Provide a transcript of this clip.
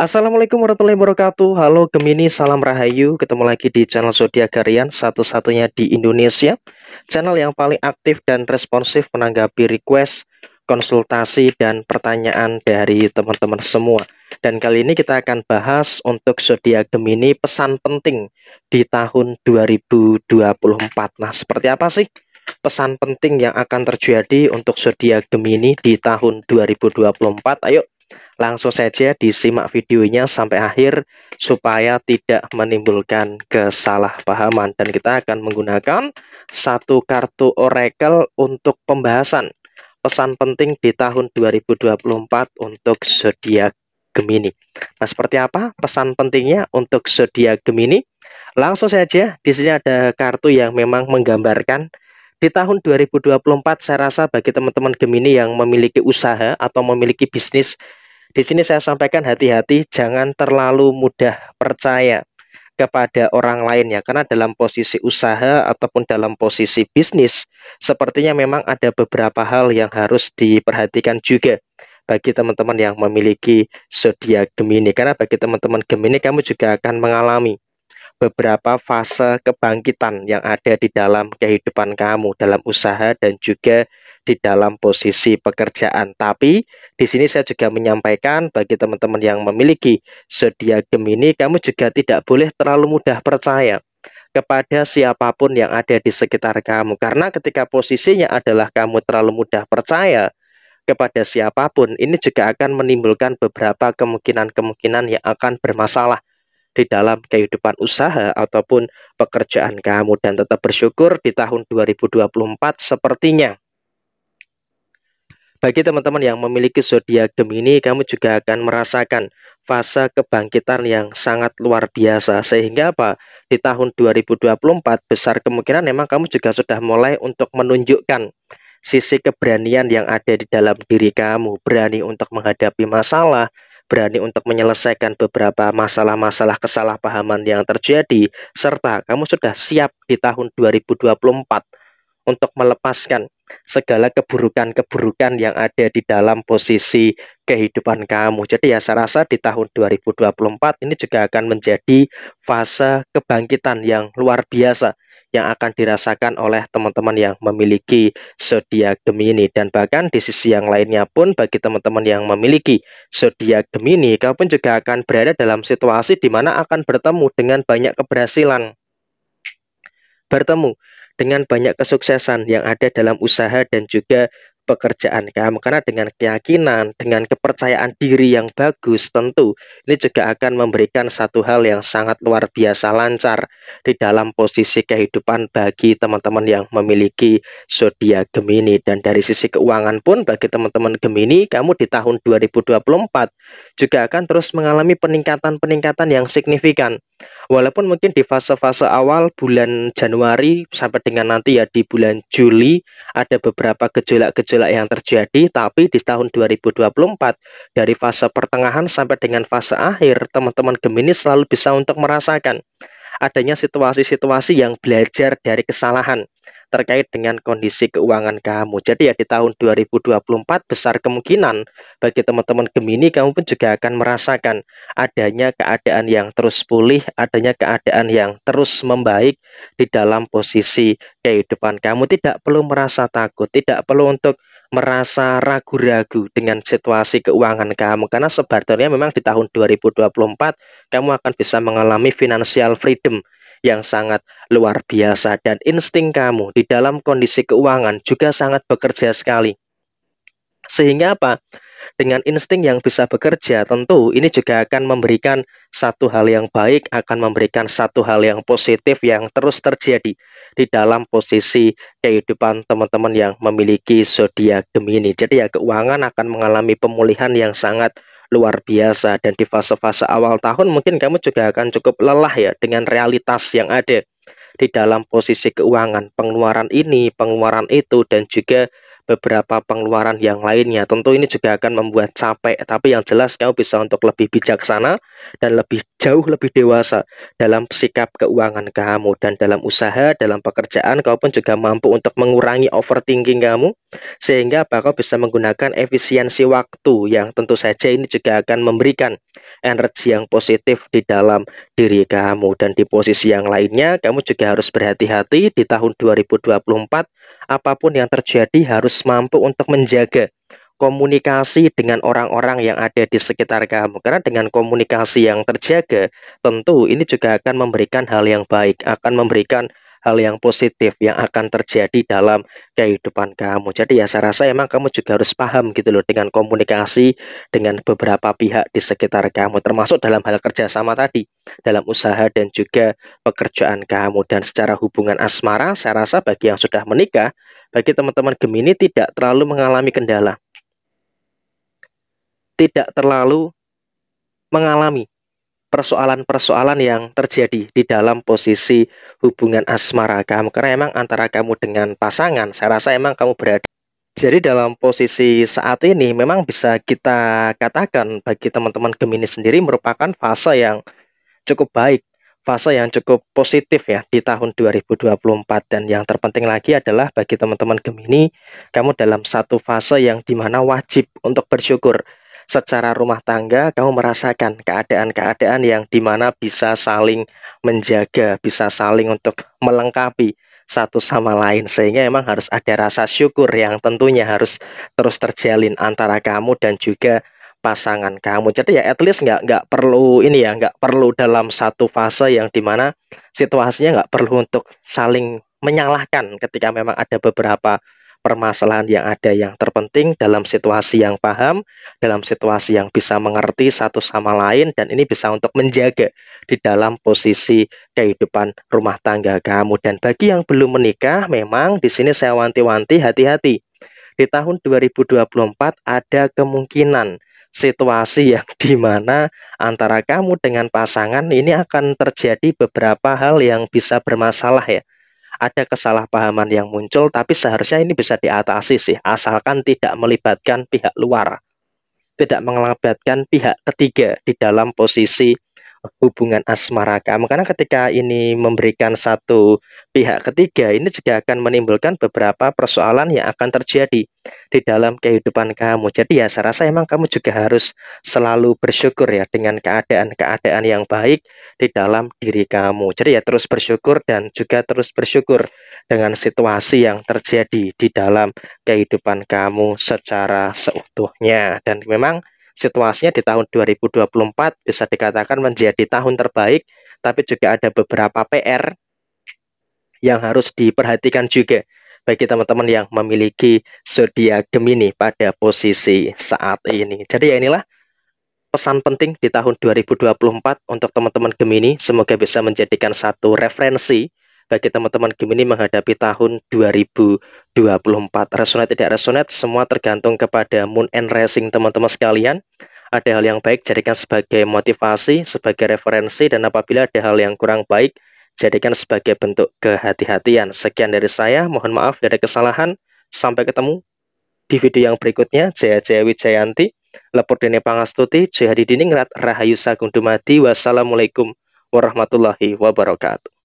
Assalamualaikum warahmatullahi wabarakatuh Halo Gemini, salam rahayu Ketemu lagi di channel Zodiac Harian Satu-satunya di Indonesia Channel yang paling aktif dan responsif Menanggapi request, konsultasi Dan pertanyaan dari teman-teman semua Dan kali ini kita akan bahas Untuk Zodiac Gemini Pesan penting di tahun 2024 Nah seperti apa sih pesan penting yang akan terjadi untuk zodiak Gemini di tahun 2024. Ayo Langsung saja disimak videonya sampai akhir supaya tidak menimbulkan kesalahpahaman dan kita akan menggunakan satu kartu oracle untuk pembahasan pesan penting di tahun 2024 untuk zodiak Gemini. Nah, seperti apa pesan pentingnya untuk zodiak Gemini? Langsung saja, di sini ada kartu yang memang menggambarkan di tahun 2024 saya rasa bagi teman-teman Gemini yang memiliki usaha atau memiliki bisnis di sini saya sampaikan hati-hati jangan terlalu mudah percaya kepada orang lain ya karena dalam posisi usaha ataupun dalam posisi bisnis sepertinya memang ada beberapa hal yang harus diperhatikan juga bagi teman-teman yang memiliki zodiak Gemini karena bagi teman-teman Gemini kamu juga akan mengalami beberapa fase kebangkitan yang ada di dalam kehidupan kamu, dalam usaha dan juga di dalam posisi pekerjaan. Tapi di sini saya juga menyampaikan bagi teman-teman yang memiliki zodiak Gemini, kamu juga tidak boleh terlalu mudah percaya kepada siapapun yang ada di sekitar kamu. Karena ketika posisinya adalah kamu terlalu mudah percaya, kepada siapapun, ini juga akan menimbulkan beberapa kemungkinan-kemungkinan yang akan bermasalah di dalam kehidupan usaha ataupun pekerjaan kamu dan tetap bersyukur di tahun 2024 sepertinya bagi teman-teman yang memiliki zodiak Gemini, kamu juga akan merasakan fase kebangkitan yang sangat luar biasa. Sehingga apa? Di tahun 2024 besar kemungkinan memang kamu juga sudah mulai untuk menunjukkan sisi keberanian yang ada di dalam diri kamu, berani untuk menghadapi masalah, berani untuk menyelesaikan beberapa masalah-masalah kesalahpahaman yang terjadi, serta kamu sudah siap di tahun 2024 untuk melepaskan segala keburukan-keburukan yang ada di dalam posisi kehidupan kamu. Jadi ya saya rasa di tahun 2024 ini juga akan menjadi fase kebangkitan yang luar biasa yang akan dirasakan oleh teman-teman yang memiliki zodiak Gemini dan bahkan di sisi yang lainnya pun bagi teman-teman yang memiliki zodiak Gemini kau pun juga akan berada dalam situasi di mana akan bertemu dengan banyak keberhasilan bertemu dengan banyak kesuksesan yang ada dalam usaha dan juga pekerjaan kamu ya, karena dengan keyakinan dengan kepercayaan diri yang bagus tentu ini juga akan memberikan satu hal yang sangat luar biasa lancar di dalam posisi kehidupan bagi teman-teman yang memiliki zodiak Gemini dan dari sisi keuangan pun bagi teman-teman Gemini kamu di tahun 2024 juga akan terus mengalami peningkatan-peningkatan yang signifikan Walaupun mungkin di fase-fase awal bulan Januari sampai dengan nanti ya di bulan Juli ada beberapa gejolak-gejolak yang terjadi, tapi di tahun 2024 dari fase pertengahan sampai dengan fase akhir teman-teman Gemini selalu bisa untuk merasakan adanya situasi-situasi yang belajar dari kesalahan terkait dengan kondisi keuangan kamu. Jadi ya di tahun 2024 besar kemungkinan bagi teman-teman Gemini kamu pun juga akan merasakan adanya keadaan yang terus pulih, adanya keadaan yang terus membaik di dalam posisi kehidupan kamu. Tidak perlu merasa takut, tidak perlu untuk merasa ragu-ragu dengan situasi keuangan kamu karena sebetulnya memang di tahun 2024 kamu akan bisa mengalami financial freedom yang sangat luar biasa dan insting kamu di dalam kondisi keuangan juga sangat bekerja sekali. Sehingga apa? dengan insting yang bisa bekerja, tentu ini juga akan memberikan satu hal yang baik, akan memberikan satu hal yang positif yang terus terjadi di dalam posisi kehidupan teman-teman yang memiliki zodiak Gemini. Jadi ya keuangan akan mengalami pemulihan yang sangat luar biasa dan di fase-fase awal tahun mungkin kamu juga akan cukup lelah ya dengan realitas yang ada di dalam posisi keuangan, pengeluaran ini, pengeluaran itu dan juga beberapa pengeluaran yang lainnya. Tentu ini juga akan membuat capek, tapi yang jelas kamu bisa untuk lebih bijaksana dan lebih jauh lebih dewasa dalam sikap keuangan kamu dan dalam usaha, dalam pekerjaan kau pun juga mampu untuk mengurangi overthinking kamu sehingga bakal bisa menggunakan efisiensi waktu yang tentu saja ini juga akan memberikan energi yang positif di dalam diri kamu dan di posisi yang lainnya kamu juga harus berhati-hati di tahun 2024 apapun yang terjadi harus mampu untuk menjaga komunikasi dengan orang-orang yang ada di sekitar kamu. Karena dengan komunikasi yang terjaga, tentu ini juga akan memberikan hal yang baik, akan memberikan hal yang positif yang akan terjadi dalam kehidupan kamu. Jadi ya saya rasa emang kamu juga harus paham gitu loh dengan komunikasi dengan beberapa pihak di sekitar kamu termasuk dalam hal kerjasama tadi dalam usaha dan juga pekerjaan kamu dan secara hubungan asmara saya rasa bagi yang sudah menikah bagi teman-teman Gemini tidak terlalu mengalami kendala. Tidak terlalu mengalami persoalan-persoalan yang terjadi di dalam posisi hubungan asmara kamu karena emang antara kamu dengan pasangan saya rasa emang kamu berada jadi dalam posisi saat ini memang bisa kita katakan bagi teman-teman Gemini sendiri merupakan fase yang cukup baik fase yang cukup positif ya di tahun 2024 dan yang terpenting lagi adalah bagi teman-teman Gemini kamu dalam satu fase yang dimana wajib untuk bersyukur secara rumah tangga kamu merasakan keadaan-keadaan yang dimana bisa saling menjaga, bisa saling untuk melengkapi satu sama lain sehingga emang harus ada rasa syukur yang tentunya harus terus terjalin antara kamu dan juga pasangan kamu. Jadi ya at least nggak nggak perlu ini ya nggak perlu dalam satu fase yang dimana situasinya nggak perlu untuk saling menyalahkan ketika memang ada beberapa permasalahan yang ada yang terpenting dalam situasi yang paham, dalam situasi yang bisa mengerti satu sama lain dan ini bisa untuk menjaga di dalam posisi kehidupan rumah tangga kamu dan bagi yang belum menikah memang di sini saya wanti-wanti hati-hati. Di tahun 2024 ada kemungkinan situasi yang dimana antara kamu dengan pasangan ini akan terjadi beberapa hal yang bisa bermasalah ya ada kesalahpahaman yang muncul tapi seharusnya ini bisa diatasi sih asalkan tidak melibatkan pihak luar tidak mengelabatkan pihak ketiga di dalam posisi hubungan asmara kamu karena ketika ini memberikan satu pihak ketiga ini juga akan menimbulkan beberapa persoalan yang akan terjadi di dalam kehidupan kamu jadi ya saya rasa emang kamu juga harus selalu bersyukur ya dengan keadaan-keadaan yang baik di dalam diri kamu jadi ya terus bersyukur dan juga terus bersyukur dengan situasi yang terjadi di dalam kehidupan kamu secara seutuhnya dan memang situasinya di tahun 2024 bisa dikatakan menjadi tahun terbaik, tapi juga ada beberapa PR yang harus diperhatikan juga bagi teman-teman yang memiliki zodiak Gemini pada posisi saat ini. Jadi ya inilah pesan penting di tahun 2024 untuk teman-teman Gemini, semoga bisa menjadikan satu referensi bagi teman-teman Gemini menghadapi tahun 2024. Resonate tidak resonate, semua tergantung kepada moon and rising teman-teman sekalian. Ada hal yang baik, jadikan sebagai motivasi, sebagai referensi, dan apabila ada hal yang kurang baik, jadikan sebagai bentuk kehati-hatian. Sekian dari saya, mohon maaf dari kesalahan. Sampai ketemu di video yang berikutnya. Jaya Jaya Wijayanti, Lepur Dene Pangastuti, Jaya Ngerat Rahayu Dumadi Wassalamualaikum warahmatullahi wabarakatuh.